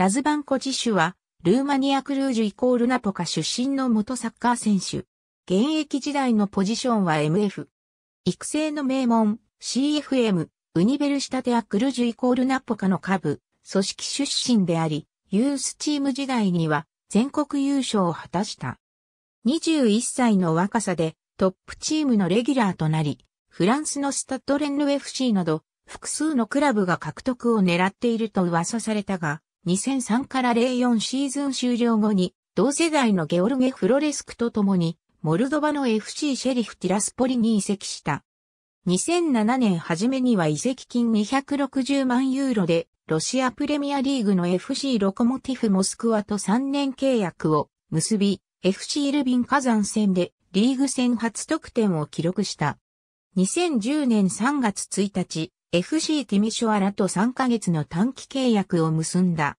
ラズバンコ自主は、ルーマニアクルージュイコールナポカ出身の元サッカー選手。現役時代のポジションは MF。育成の名門、CFM、ウニベルシタテアクルジュイコールナポカの下部、組織出身であり、ユースチーム時代には全国優勝を果たした。21歳の若さでトップチームのレギュラーとなり、フランスのスタッドレンヌ FC など複数のクラブが獲得を狙っていると噂されたが、2003から04シーズン終了後に、同世代のゲオルゲ・フロレスクと共に、モルドバの FC シェリフ・ティラスポリに移籍した。2007年初めには移籍金260万ユーロで、ロシアプレミアリーグの FC ロコモティフ・モスクワと3年契約を結び、FC ルビン火山戦でリーグ戦初得点を記録した。2010年3月1日、FC ティミショアラと3ヶ月の短期契約を結んだ。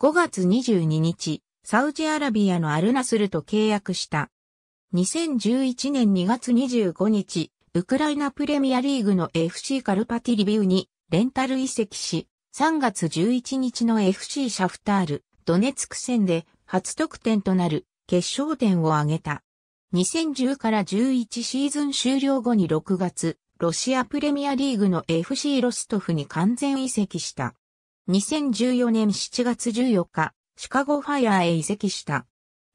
5月22日、サウジアラビアのアルナスルと契約した。2011年2月25日、ウクライナプレミアリーグの FC カルパティリビューにレンタル移籍し、3月11日の FC シャフタール、ドネツク戦で初得点となる決勝点を挙げた。2010から11シーズン終了後に6月、ロシアプレミアリーグの FC ロストフに完全移籍した。2014年7月14日、シカゴファイアーへ移籍した。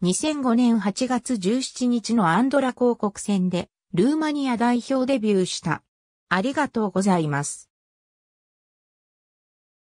2005年8月17日のアンドラ広告戦で、ルーマニア代表デビューした。ありがとうございます。